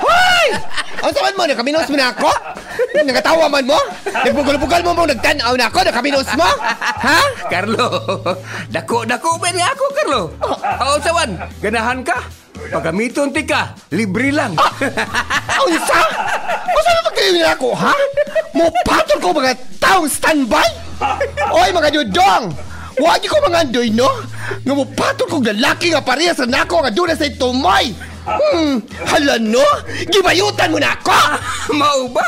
Hoy! Ang saman mo, nakaminos mo na ako? Nangatawa man mo? Nagbugal-bugal mo mo, nagtanaw na ako, nakaminos mo? Ha? Carlo, dako, dako ba niya ako, Carlo? Oh. Ang saman, ganahan ka? Pagamiton ti ka, libre lang. Ah! Ang isa? Masa na magkayo nila ako, ha? Mupatol ko mga taong standby? Oy, mga dudong! Huwag ko mga andoy, no? Nga mupatol ko lalaki nga parehas sa nako nga doon sa itumoy! Hmm, hala no? Gibayutan mo na ako? Ah, mau ba?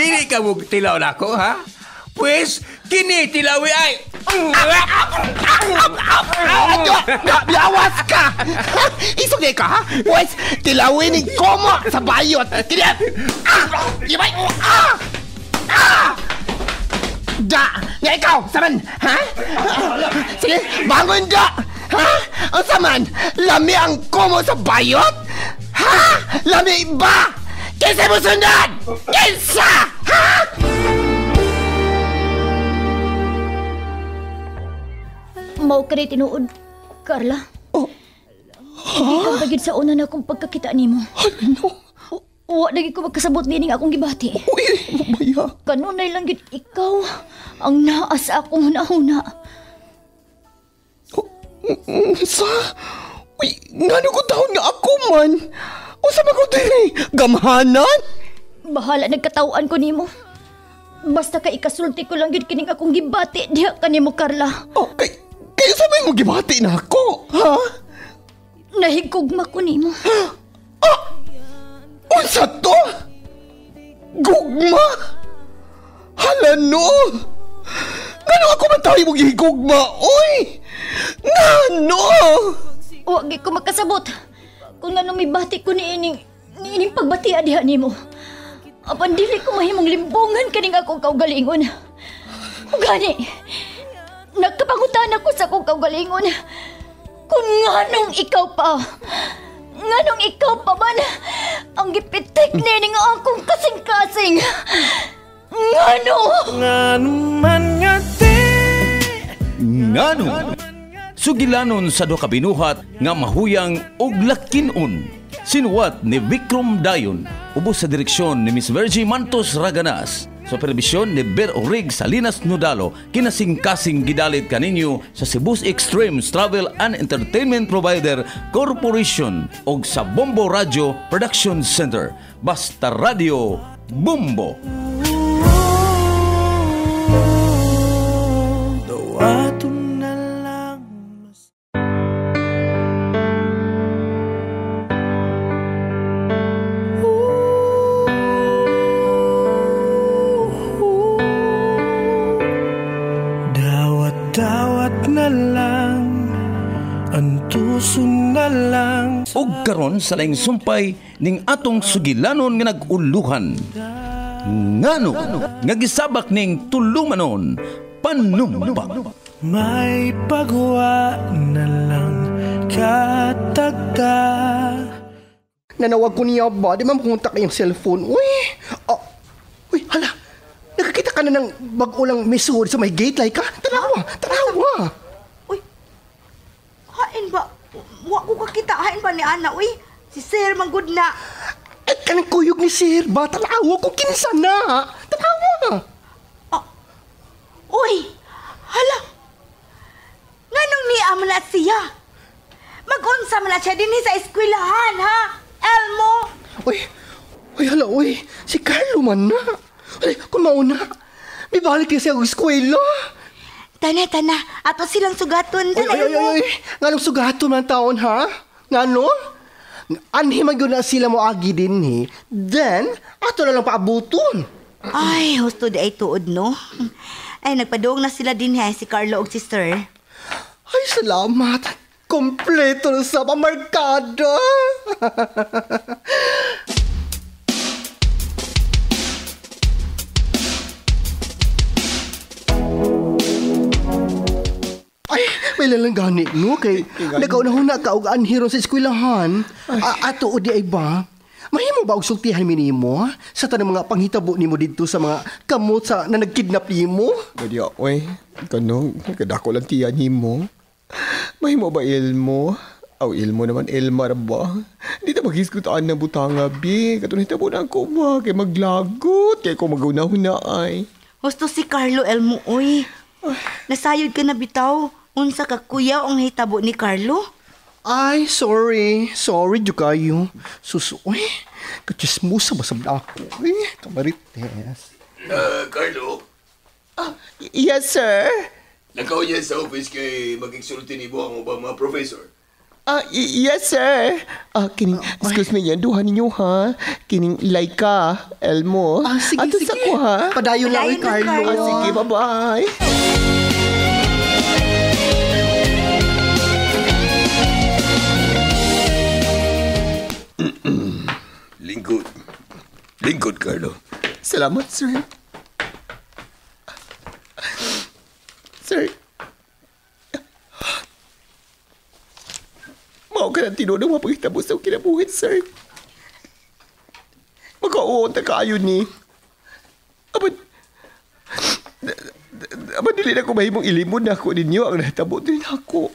Dili ka mo tilaw na ako, ha? ha? Pwes, kini tilawi ay... Biawas ka! Isok na ka, ha? ha? Pwes, tilawi ni Komo sa bayot! Kini! Ah, Ibay! Ah! Ah! Da! Nga ikaw, saman! Ha? Sige, bangon da! Ha? Ha? Ang saman! Lami ang komo sa bayot? Ha? Lami ba? Kinsa mo sundan? Kinsa! Ha? Mau ka tinuod, Carla. Oh. Ha? Huh? Bagid sa una na akong pagkakita ni mo. Ano? Wa lagi ko magkasabot nining akong gibati. Uy, mamaya. Ano Kanunay lang gid ikaw ang naa sa akong una huna sa? Uy, ngano ko taon nga ako man? Usa man ko diri? Gamhanan? Bahala nagkatawaan ko nimo. Basta ka ikasulti ko lang yun kining akong gibati diha kanimo Carla. Okay. Oh, kay, kay sa may mo gibati na ako, ha? Nahigugma ko nimo. Ah! Unsa to? Gugma? Hala no! Ngano ako man tayo mo gihigugma, oy! Ngano? Huwag ko magkasabot. Kung nga mibati ko ni ining, ni ining pagbati adiha ni mo. Apan dili ko mahimong limbungan kaning akong kaugalingon. Ugani, nagkapangutan ako sa akong kaugalingon. Kung nganong ikaw pa, nganong ikaw pa man, ang gipitik ni ning akong kasing-kasing. Ngano? Ngano man nga di. Ngano? Ngano? sugilanon sa duha ka nga mahuyang og lakinon. Sinuwat ni Vikram Dayon ubos sa direksyon ni Miss Virgie Mantos Raganas. Supervision ni Ber Orig Salinas Nudalo, kinasingkasing gidalit kaninyo sa Cebu's Extreme Travel and Entertainment Provider Corporation og sa Bombo Radio Production Center. Basta Radio Bombo! sa laing sumpay ning atong sugilanon nga naguluhan. Ngano, nga gisabak ning tulumanon, panumpa. May pagwa na lang katagda. Nanawag ko niya ba? Di man pumunta kayong cellphone. Uy! Oh, uy, hala! Nakakita ka na ng lang misur sa may gate like ka? Tarawa! Ah, Tarawa! Ah, uy! Hain ba? Wa ko kita! Hain ba ni Ana? Uy! Si Sir, manggod na. Ay, kanang kuyog ni Sir ba? Talawa ko kinsa na. Talawa. Oh. Ah. Uy, hala. Nga nung niya mo na siya. Magunsa mo na siya din sa eskwelahan, ha? Elmo. Uy, uy, hala, uy. Si Carlo man na. Uy, kung mauna. May balik niya siya sa eskwela. Tana, tana. Ato silang sugaton. Tana, uy, uy, uy, uy. Nga nung sugaton man taon, ha? Nga nung? anhi man na sila mo agi din ni, then ato na lang paabuton. Ay, husto di ay tuod no. Ay, nagpadoong na sila din he, si Carlo og sister. Ay, salamat. Kompleto na sa pamarkada. Kailan lang gani no? Kay nagaunahon na kaugaan hero sa eskwilahan. Ato o di ay ba? Mahimo ba og sultihan mi nimo sa tanang mga panghitabo nimo didto sa mga kamot sa na nagkidnap nimo? Gadya, oy. Kano, kadako lang tiyan nimo. Mahimo ba ilmo? Aw ilmo naman Elmar ba? Di ta magiskutaan na butanga bi. Katunay tabo na ako ba kay maglagot kay ko magunahon na ay. Husto si Carlo Elmo oy. Nasayod ka na bitaw. Unsa ka kuya ang hitabo ni Carlo? Ay, sorry. Sorry, Diyo kayo. Sus, uy. Kachismusa ba sa ako? Uy, kamarites. Uh, Carlo? Ah, yes, sir? Nakaw niya sa office kay magigsulti ni ang ba mga professor? Ah, uh, yes, sir. Ah, uh, kining, uh, excuse me yan, duha ninyo ha. Kining Laika, Elmo. Ah, sige, Ato sige. sa ko ha. Padayon lang, Carlo. Ah, sige, bye-bye. Mm. Lingkod. Lingkod, Carlo. Salamat, sir. Sir. Mao ka ng tinunong mapagitabo sa kinabuhin, sir. Magkauon na kayo ni. Abad, abad dili na ko mahimong ilimon na ako ninyo ang natabo din ako.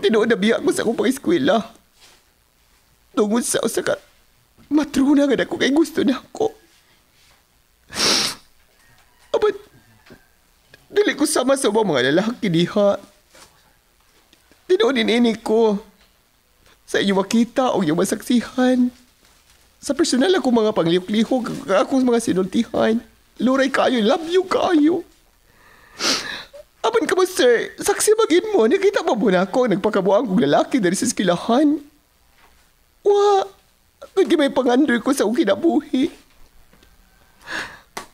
Tinuod na biya ko sa akong pang-eskwela tungod sa usa ka matruna nga ako kay gusto na ako. Abat, dili ko sama sa mga lalaki diha. Tinuunin ini ko sa iyong makita o iyong masaksihan. Sa personal ako mga panglihok akong mga sinultihan. Luray kayo, love you kayo. Aban ka ba, sir? Saksi magin mo, nakita pa mo na ako, nagpakabuang kong lalaki dari sa skilahan. Wa, lagi may pangandoy ko sa akong kinabuhi.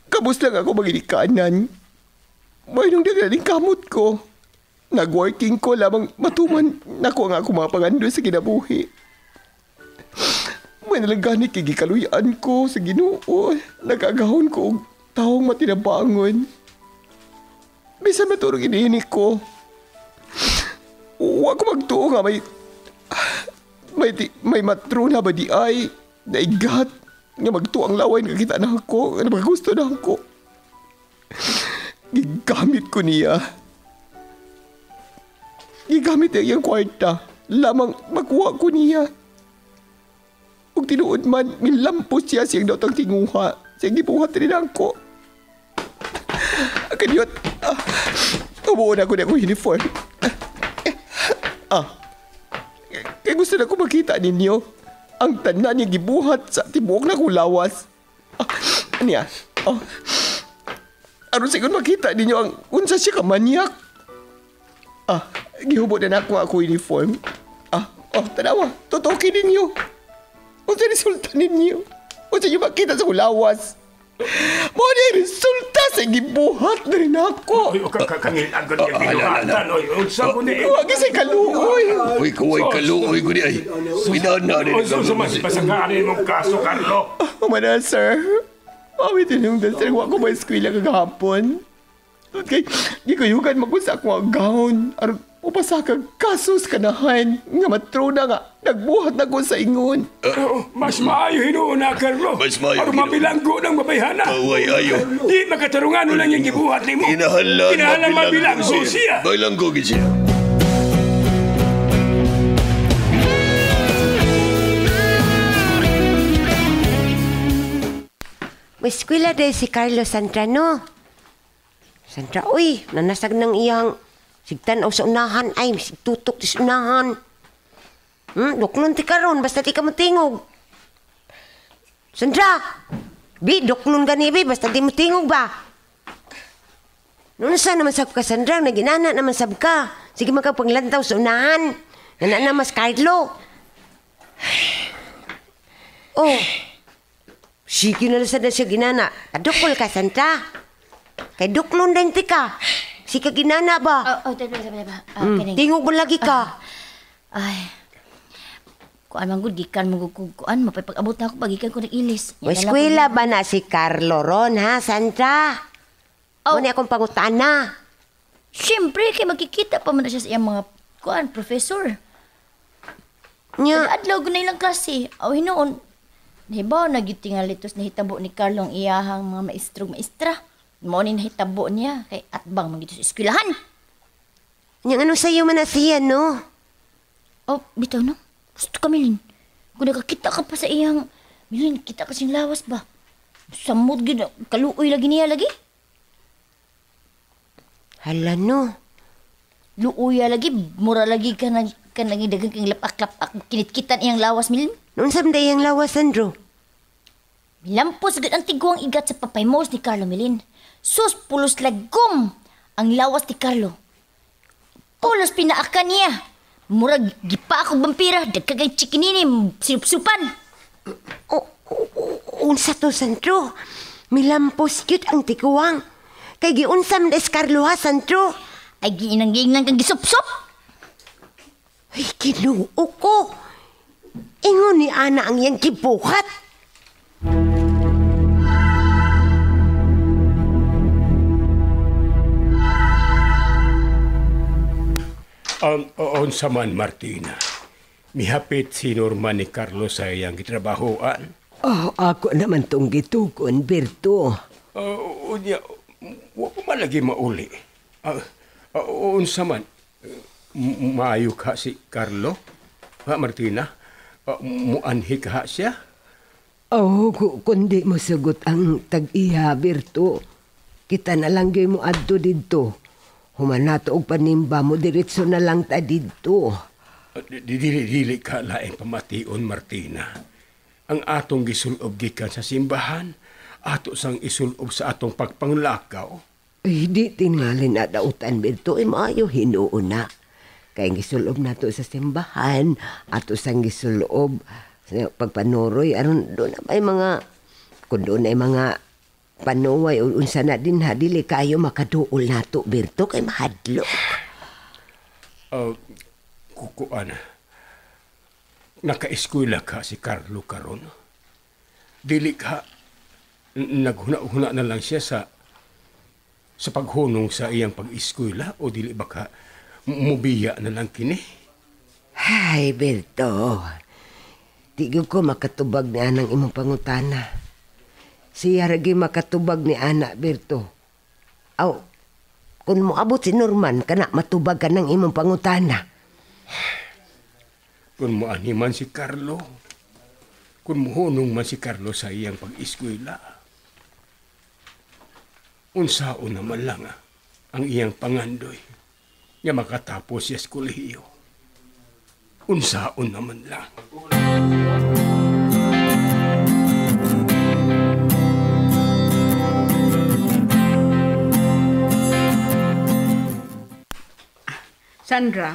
Kabus lang ako magilikanan. May nung naglaling kamot ko. Nag-working ko lamang matuman nako nga ako mga pangandoy sa kinabuhi. May nalagani kigikaluyan ko sa ginoo. Nagagahon ko og taong matinabangon. Bisa maturog inihinik ko. Huwag ko magtuo nga may may, di, may matro na ba di ay? Naigat. Nga magtuang laway nga kita na ako. Nga ano gusto na ako. Gigamit ko niya. Gigamit niya yung kwarta. Lamang makuha ko niya. Kung tinuod man, milampos siya siyang daw tinguha. Siyang gibuhat rin ako. Kanyot. Ah, umuon ako na akong uniform. Ah. Eh, ah gusto na ko makita ninyo ang tanan niya gibuhat sa tibuok na kulawas. Ah, niya? Ano oh. Ah, Aron sigon makita ninyo ang unsa siya ka manyak. Ah, gihubot na nako ako uniform. Ah, oh, tanawa. Totoki niyo. Unsa resulta ninyo? Unsa niyo makita sa kulawas? Mo ni resulta sa gibuhat na rin ako. Uy, kakangilan ko niya ginuhatan. Uy, unsa ko ni. Huwag sa kaluoy. Uy, kuway kaluoy ko ni. Ay, sinan na rin. Uy, sumas pasangaanin mong kaso, Carlo. Umana, oh, sir. Mami, tinong dasar. Huwag ko ma-eskwila kagahapon. Kay, di ko yugan magusak ko ang gown. Aron, Upasakag kasus kanahan nga matrona nga nagbuhat na ko sa ingon. Uh, mas maayo hinuuna, Carlo. Mas maayo Para mabilanggo ng mabayhana. Kaway ayo. Di makatarungan lang yung gibuhat ni mo. Inahalan, Inahalan mabilanggo siya. Bilanggo siya. Eskwela day si Carlo Santrano. Santra, uy, nanasag ng iyang Sigtanaw sa unahan, ay, tutok sa unahan. Hmm, duklon ti karon, basta ti ka mo tingog. Sandra! Bi, duklon gani bi, basta di mo tingog ba? Noon sa naman sab ka, Sandra, naginana naman sab ka. Sige maka panglantaw sa unahan. Nana na mas Carlo. Oh, sige na lang sa siya ginana. Kadukol ka, Sandra. Kay duklon din ti ka. Si kaginana ba? Ah, oh, oh, tabi, tabi, tabi. Ah, mm. Tingog mo lagi ka. Ah, ay. Kuan man gud gikan mo kuan mapapag-abot ako pagikan ko ng ilis. Mo eskwela ba na si Carlo ron ha, Sandra? Oh. Muna akong pangutaan na. Siyempre, kay magkikita pa man siya sa iyang mga kuan, professor. Nya. Adlaw ko na ilang klase. Aw oh, hinoon. Nahibaw, nagitingal itos hitabo ni Carlo ang iyahang mga maestra. maestra. Mo ni hitabo niya kay atbang man sa eskwelahan. Yang ano sa'yo man na siya, no? Oh, bitaw no? Gusto ka, Milin. Kung nakakita ka pa sa iyang... Milin, kita kasing lawas ba? Samod gid, kaluoy lagi niya lagi. Hala no. Luoy lagi, mura lagi ka nang ka nang dagang kang lapak-lapak kinitkitan iyang lawas Milin. Noon samday iyang lawas Andrew. Lampos gud ang tiguang igat sa papay Mose ni Carlo Milin. Sus, pulos lagom! Ang lawas ni Carlo. Pulos pinaaka niya. Murag, gipa ako vampira, dagkagang chikinini, sirup-supan. O, unsa to, Santro? Milampos yun ang tikuwang. Kay giunsam na Carlo ha, Santro. Ay, giinang-giinang kang gisup-sup. Ay, kinuo ko. Ingon ni Ana ang yang kibuhat. Ang oon sa man, Martina. Mihapit si Norman ni Carlos ay ang gitrabahoan. Oh, ako naman tong gitukon, Berto. Uh, unya, wako man lagi mauli. Uh, ah, uh, ah, unsa man, maayo ka si Carlo? Ha, Martina? Uh, muanhi ka siya? Oh, kundi mo sugot ang tag-iha, Berto. Kita na lang mo adto dito. Humanato og panimba mo, diretso na lang ta dito. Dili-dili ka laing pamation, Martina. Ang atong gisulob gikan sa simbahan, ato sang isulob sa atong pagpanglakaw. Eh, di tingalin na dautan, Berto. Eh, maayo hinuon Kaya gisulob nato sa simbahan, ato sang gisulob sa pagpanuroy. Aron, doon na may mga, kung doon ay mga Panuway o unsa na din ha, dili kayo makaduol nato, Berto, kay mahadlok. Uh, oh, kukuan, nakaiskwila ka si Carlo karon. Dili ka, naghuna-huna na lang siya sa sa paghunong sa iyang pag-eskwela o dili baka mubiya na lang kini? Hay, Berto. Di ko makatubag na ng imong pangutana siya ragi makatubag ni anak Berto. Aw, kung abot si Norman, kana matubag ka ng imong pangutana. kung animan si Carlo, kung mohunong man si Carlo sa iyang pag-eskwela, unsao naman lang ang iyang pangandoy nga makatapos sa eskulehiyo. Unsaon naman lang. Unsaon naman lang. Sandra?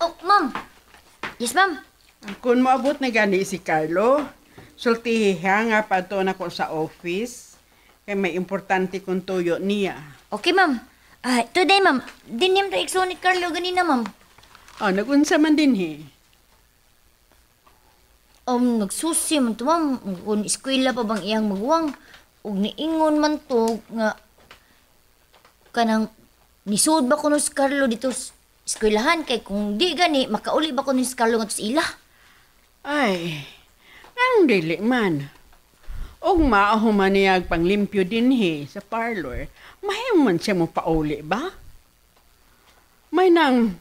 Oh, ma'am. Yes, ma'am. Kung maabot na gani si Carlo, sultihiha nga pa to na ko sa office. Kay may importante kong tuyo niya. Okay, ma'am. Uh, today, ma'am. Dinim to ikso ni Carlo ganina, ma'am. Oh, nagunsa man din, he. Um, nagsusi man to, ma'am. Kung eskwela pa bang iyang maguwang. Ug niingon man to nga kanang Nisud ba ko ni Carlo dito eskwelahan kay kung di gani, makauli ba ko ni Carlo nga ila? Ay, ang dili man. Og maahumaniyag panglimpyo din he sa parlor, mahiman siya mo pauli ba? May nang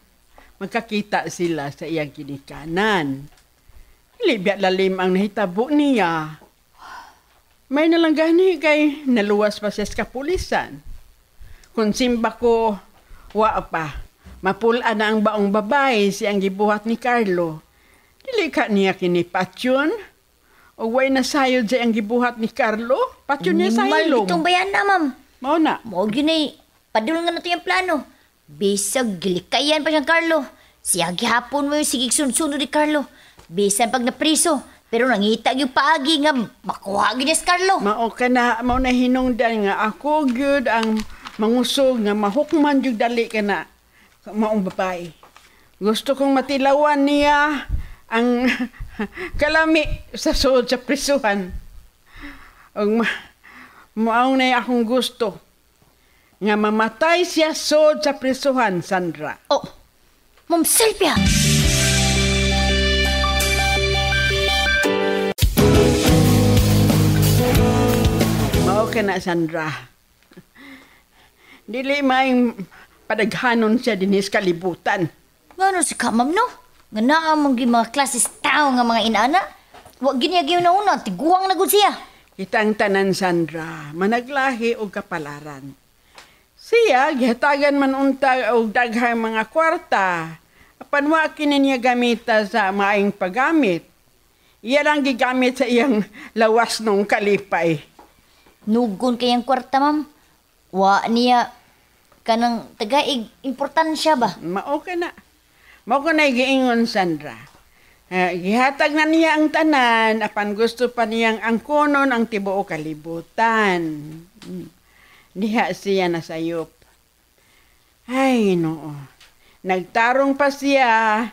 magkakita sila sa iyang kinikanan. Libya lalim ang nahitabo niya. May nalang gani kay naluwas pa siya sa kapulisan. Kung simba ko, wa pa. Mapula na ang baong babae si ang gibuhat ni Carlo. Dili ka niya kinipatyon. Uway na sayod di ang gibuhat ni Carlo. Patyon niya sa ilong. Itong bayan na, ma'am. Mao na. mo gini Padulong nga na yung plano. Bisag gilikayan pa siyang Carlo. Siya gihapon mo yung sigig sunsunod ni Carlo. Bisan pag napriso. Pero nangita yung paagi nga makuha niya si Carlo. Mao ka na, mao na hinungdan nga ako good ang mangusog nga mahukman jud dali kana maong babae. Gusto kong matilawan niya ang kalami sa sud sa prisuhan. Ang ma mao na akong gusto nga mamatay siya sod sa prisuhan, Sandra. Oh, Ma'am Sylvia! Mao ka na, Sandra. Dili may padaghanon siya dinis kalibutan. Ano si ka, ma'am, no? Nga naa mong mga klases tao nga mga inana. Huwag giniyagyo na una, tiguang na siya. Itang tanan, Sandra, managlahi o kapalaran. Siya, gihatagan man unta og daghang mga kwarta. Apan wa kini niya gamita sa maing paggamit. Iya lang gigamit sa iyang lawas nung kalipay. Nugon kayang kwarta, ma'am. Wa niya kanang ig importansya ba? Mao ka na. Mao ka na igiingon Sandra. Uh, gihatag na niya ang tanan apan gusto pa niyang angkonon ang tibuo kalibutan. Hmm. Diha siya sayop. Ay, no. Nagtarong pa siya.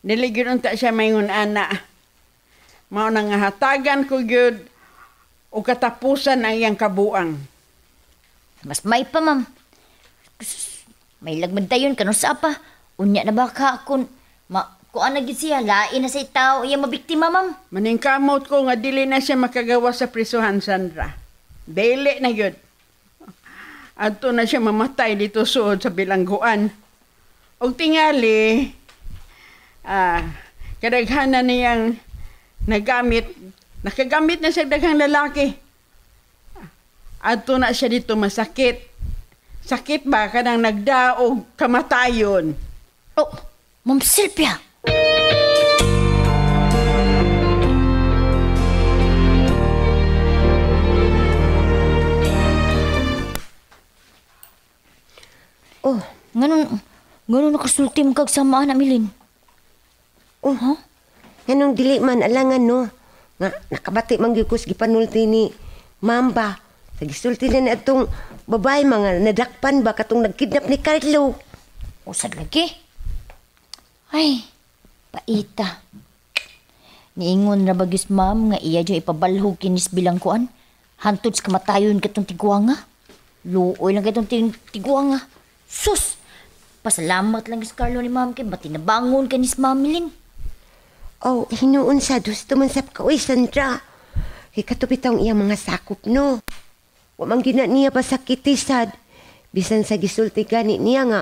Diligid ta siya mayon ana. Mao nang hatagan ko gyud o katapusan ang iyang kabuang. Mas may pa, ma'am. May lagmad tayon kano sa pa. Unya na ba ka kun ma kuan na gid siya lain na sa tao iya mabiktima, ma'am. Maningkamot ko nga dili na siya makagawa sa prisuhan Sandra. Dili na gyud. Adto na siya mamatay dito suod sa bilangguan. Og tingali ah kadaghanan niyang nagamit nakagamit na siya daghang lalaki Ato na siya dito masakit. Sakit ba ka nang nagdaog kamatayon? Oh, Ma'am Silvia! Oh, ganun, ganun nakasulti mo kag samaan, Amilin. Oh, huh? Ganun dili man, alangan no. Nga, nakabati man gikus gipanulti ni Mamba. Nagisulti na na itong babae mga nadakpan ba katong nagkidnap ni Carlo. Usad lagi. Ay, paita. Niingon na bagis ma'am nga iya dyan ipabalhog kinis bilang kuan. Hantod sa kamatayon katong tiguanga. Luoy lang katong tiguanga. Sus! Pasalamat lang si Carlo ni ma'am kay bati nabangon kinis mamilin. Oh, hinuon sa dusto man sa kauy, Sandra. Ikatupit ang iya mga sakop, no? Wa man gina niya pasakit sad. Bisan sa gisulti gani niya nga.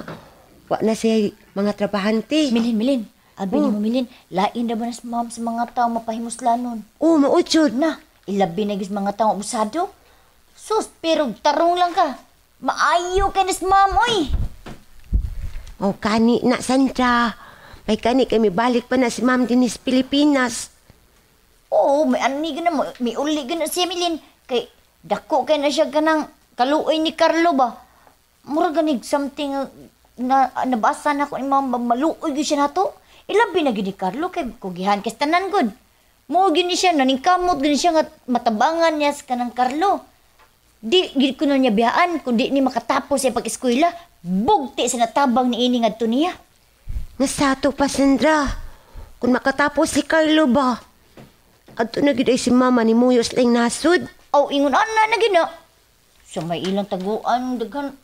Wa na siya mga trabahante. Milin, Milin. Abi ni oh. mo, Milin. Lain na ba na sa ma'am sa mga tao mapahimuslan nun? Oo, oh, mautsod. Na, ilabi na gis mga tao abusado. Sus, pero tarong lang ka. Maayo ka na sa ma'am, oy. O, oh, kani na, Sandra. May kani kami balik pa na si ma'am din sa Pilipinas. Oo, may anig na mo. May uli ka na siya, Milin. Kay Dako kay na siya kanang kaluoy ni Carlo ba? Mura ganig something na ah, nabasa na ko imong maluoy gyud siya nato. Ilabi na gid ni Carlo kay kugihan kay tanan gud. Mo gini siya kamot gini siya nga matabangan niya sa kanang Carlo. Di gid kuno niya bihaan di ni makatapos sa pag-eskwela. Bugti sa natabang ni ini ngadto niya. Nasato pa Sandra. kun makatapos si Carlo ba? Adto na gid ay si mama ni Muyos lang nasud aw ingon ana na gina. So may ilang taguan daghan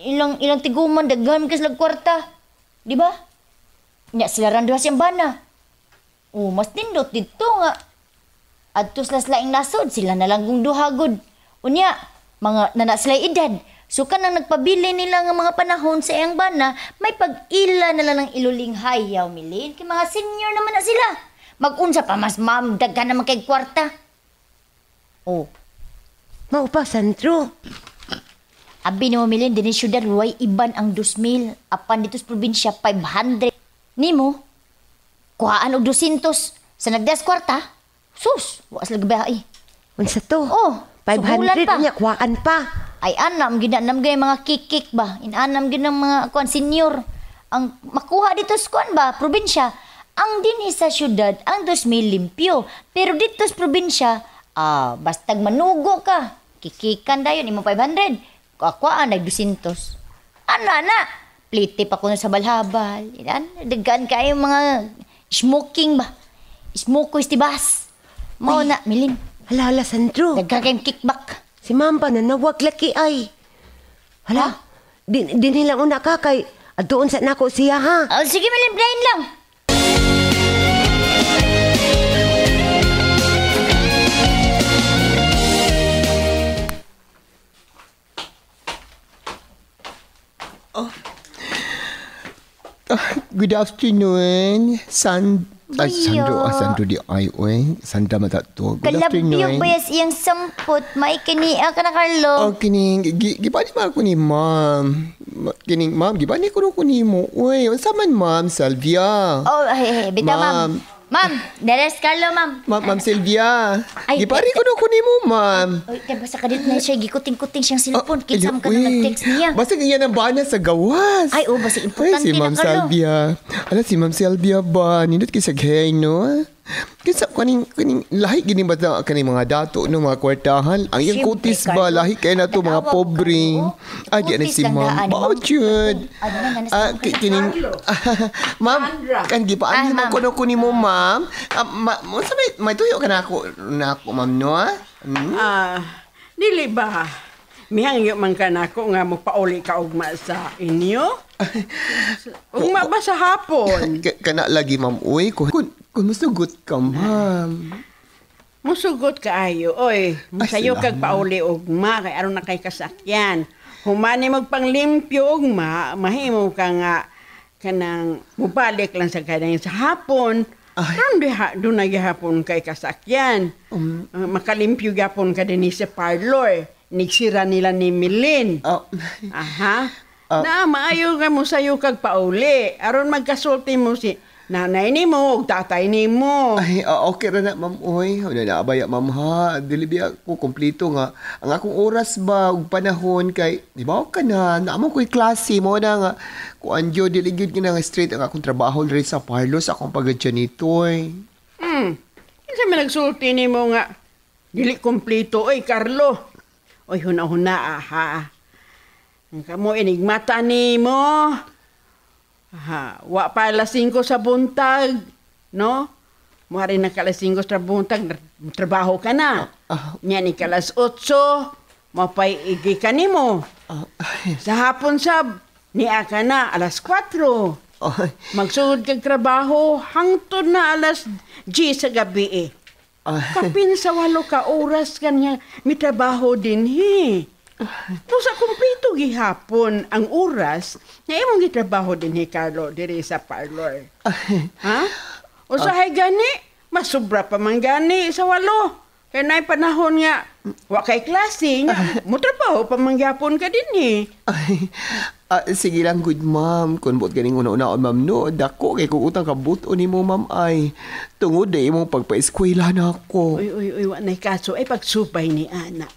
ilang ilang tiguman daghan kas lag Di ba? Nya sila ran duha siyang bana. O mas tindot dito nga. Adto sila laing nasod sila na lang kung duhagod. Unya mga nana sila edad. So kanang nagpabili nila ng mga panahon sa iyang bana, may pag-ila na lang ng iluling hayaw, Milin. Kay mga senior naman na sila. Magunsa pa mas ma'am, daghan naman kay kwarta. Oh, Maupasan tro. Abi ni mamilin din siyudad ruway iban ang 2,000 apan dito sa probinsya 500. Nimo, kuhaan og 200 sa nagdas kwarta. Sus, was lagi ba Unsa to? Oh, 500 so, niya kuhaan pa. Ay anam ginanam anam gay mga kikik ba. Inanam gid ng mga kuan senior ang makuha dito sa kuan ba probinsya. Ang din sa syudad ang 2,000 limpyo, pero dito sa probinsya Ah, basta manugo ka. Kikikan dayon imo 500. Kuakuan nag 200. Ano na? Plite pa kuno sa balhabal. Ilan degan ka kayo mga smoking ba? Smoke is tibas. Mao na milin. Hala hala Sandro. Daghan kickback. Si ma'am na nawag laki ay. Hala. Din, din lang una ka kay ah, doon sa nako siya ha. Oh, sige, Milim, plain lang. good afternoon. San Ay, Sandro, ah, Sandro di ay, oi. Sandra mata tu. Kalau ba yas yang semput? May kini, ah, kena Carlo. Oh, ah, kini, gipani ma ako ni ma'am. Kini, ma'am, gipani ko rin ni mo. Oi, saman ma'am, Salvia. Oh, hey, eh, eh, hey, eh, bita ma'am. Ma'am, deres Carlo, ma'am. Ma ma'am Sylvia. Ay, Di pa rin ko eh, na kunin mo, ma'am. Uy, kaya basta kadit na siya, gikuting-kuting siyang cellphone. Ah, Kinsa mo ka na nag-text niya. Basta ganyan ang bana sa gawas. Ay, oo, oh, basta importante na, Carlo. Ay, si ma'am Sylvia. Ala, si ma'am Sylvia ba? Nindot kisag hey, no? Kinsa kaning kaning lahi gini ba ta kaning mga dato no mga kwartahan? Ang iyang kutis ba lahi kay na to mga pobre? Ah di ani si ma'am. Bao Ah kining ma'am kan di pa ah, ani mo kuno kuni mo ma'am. Ah, ma Mo sa may tuyo kana ako na ako ma'am no. Ah, hmm? ah dili ba? Mihang man kanako nga mo pauli ka ugma sa inyo. Ugma ba sa hapon? Kana lagi ma'am uy kun kung musugot ka, ma'am. Musugot ka ayo, oy. Musayo kag pauli og ma kay aron na kay kasakyan. Humani magpanglimpyo og ma, mahimo ka nga kanang mubalik lang sa kanang sa hapon. Karon diha do na gihapon kay kasakyan. Um, uh, makalimpyo gapon ka dinhi sa parlor. Nigsira nila ni Milin. Oh. Aha. Oh. Na maayo ka mo sayo kag pauli. Aron magkasulti mo si nanay ni mo, ug tatay ni mo. Ay, uh, okay ra na, ma'am. Uy, wala na abaya, ma'am, ha. Dili biya ko kumpleto nga. Ang akong oras ba, ug panahon kay, di ba, ka na, naamang ko'y klase mo na nga. Kuan anjo, dili gyud ka nga straight ang akong trabaho rin sa sa akong pagadya nito, eh. Hmm, kasi man ni mo nga, dili kumpleto, oy, Carlo. Oy, huna-huna, aha. Ang kamo enigmata ni mo. Ha, wa pa alas 5 sa buntag, no? Mari na kalas 5 sa buntag, trabaho ka na. Uh, ah, uh, ah. Yan ikalas 8, mapay igi eh, ka nimo. Uh, ah, uh, sa hapon sab, ni ka na alas 4. Uh, Magsugod kag trabaho, hangtod na alas 10 sa gabi eh. Uh, Kapin sa walo ka oras kanya, may trabaho din hi. Eh. Tusa kumpleto gihapon ang oras na imong gitrabaho din ni Carlo diri sa parlor. ha? Usahay gani, masubra pa man gani sa walo. Kaya eh, na panahon nga, wa kay klase nga, uh, mutrabaho pa mangyapon ka din eh. Ay, uh, sige lang good ma'am, kung buot ganing una-unaon ma'am no, dako kay kung ka buto ni mo ma'am ay, tungod na eh, imong pagpa-eskwela na ako. Uy, uy, uy, wa na kaso, ay pagsubay ni ana.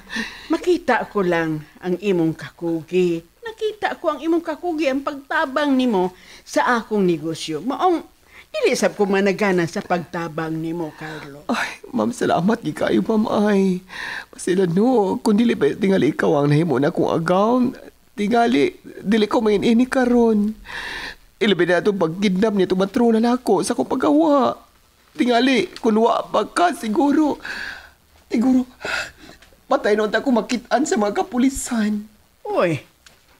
Makita ko lang ang imong kakugi. Nakita ko ang imong kakugi ang pagtabang nimo sa akong negosyo. Maong Dili sab ko managana sa pagtabang ni mo, Carlo. Ay, ma'am, salamat gi kayo, ma'am, ay. Masila no, kung dili pa tingali ikaw ang nahimo na kung agaw, tingali, dili ko main ini karon. Ilabi na ito pagkidnap niya itong matrona ako sa kong pagawa. Tingali, kunwa pa ka, siguro. Siguro, patay noon ako makitaan sa mga kapulisan. Oy,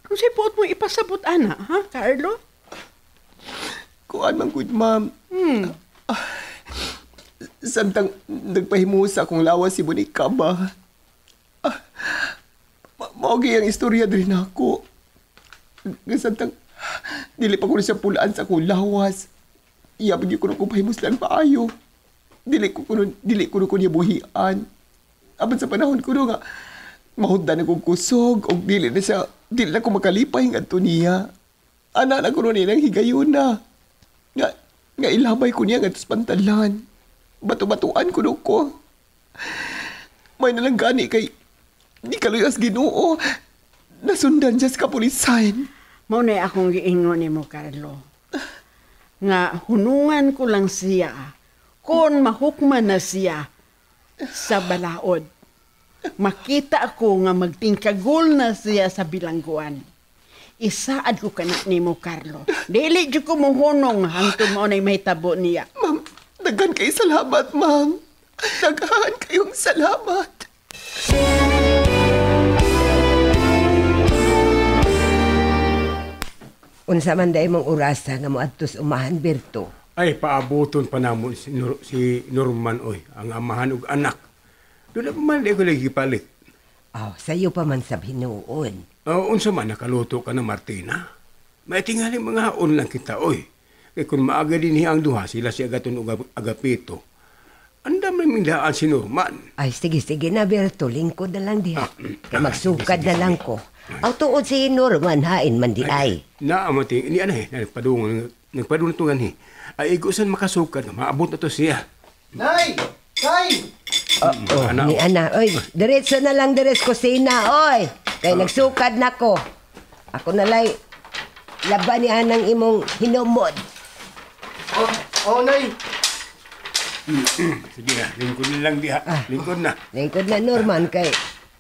kung sa mo ipasabot, ana, ha, Carlo? Kuan man good, ma'am. Hmm. Ah, samtang nagpahimusa kong lawas si Bonica ba? Ah, Maugi ang istorya din ako. Samtang dili pa ko siya pulaan sa akong lawas. Iya bagi ko na kong pahimuslan paayo. Dili ko kuno dili ko kuno niya buhian. Aban sa panahon ko nga mahudda na kong kusog og dili na siya dili na ko makalipay ng Antonia. Anak na ko ni nang higayon na. Nga, nga ilabay ko niya nga pantalan. Bato-batuan ko doon ko. May nalang gani kay di kaluyas ginoo. Nasundan siya sa kapulisain. Mao na akong giingon ni mo, Carlo. Nga hunungan ko lang siya kon mahukman na siya sa balaod. Makita ako nga magtingkagol na siya sa bilangguan. Isaad ko kana ni mo, Carlo. Dili di ko mo hunong hangtod mo na may tabo niya. Ma'am, daghan kay salamat, ma'am. Daghan kayong salamat. Unsa man day mong urasa nga moadtos umahan Berto? Ay paaboton pa namo si, Nor si Norman oy, ang amahan og anak. Dula man day ko lagi palit. Aw, oh, sayo pa man sab sabhinuon. Oh, unsa man nakaluto ka na Martina? Maitingali mga haon lang kita, oy. Kay kun maaga din ang duha, sila si agaton og agapito. Anda may mindaan si Norman. Ay, sige, sige na, Berto. Lingkod na lang diha. Ah, mm. Kaya magsukad na lang ko. Ang tuod si Norman hain man di ay. ay. Naamati, ini ano eh, nagpadungan, nagpadungan to ganhi. Ay, igusan makasukad, maabot na to siya. Nay! Nay! Uh, oh, ni Ana, oy, diretso na lang deres kusina, oy. Kay oh. Ah. nagsukad na ko. Ako nalay, laban ni anang imong hinumod. Oh, oh nay. Sige na, lingkod na lang diha. Ah, lingkod na. Lingkod na, Norman, kay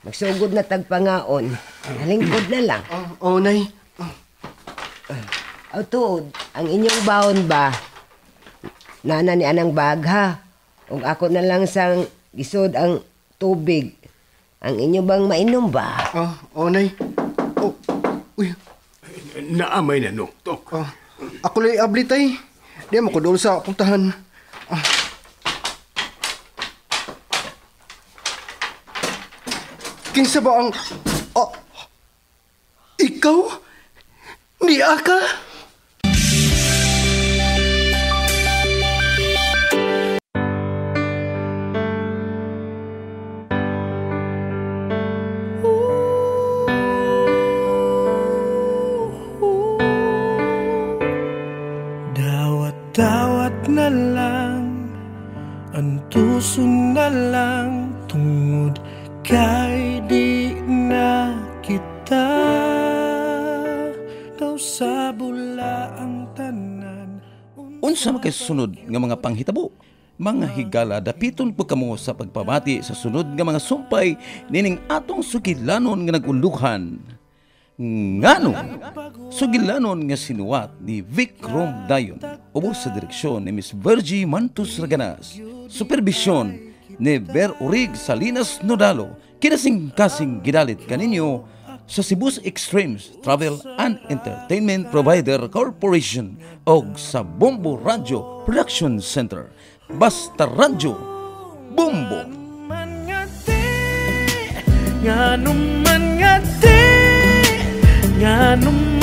magsugod na tagpangaon. Ah. Lingkod na lang. Oh, oh nay. Oh. Ah. Oh, tuod, ang inyong baon ba? Nana ni anang bagha. Ug ako na lang sang gisod ang tubig ang inyo bang mainom ba? Ah, oh, onay. Oh, uy. Naamay na, no? Tok. Ah, ako lang ablitay. Di mo ko doon sa puntahan. Ah. Kinsa ba ang... Oh, ikaw? Ni Aka? Sa bula ang tanan. Unsa man kay sunod nga mga panghitabo? Mga higala dapiton po kamo sa pagpabati sa sunod nga mga sumpay nining atong sugilanon nga nagulukhan. Ngano? Sugilanon nga sinuwat ni Vic Rom Dayon ubos sa direksyon ni Miss Virgie Mantus Raganas. Supervision ni Ver Urig Salinas Nodalo. Kinasing-kasing gidalit kaninyo sa Cebu's Extremes Travel and Entertainment Provider Corporation o sa Bombo Radio Production Center. Basta Radio, Bombo! Nga naman nga di, nga naman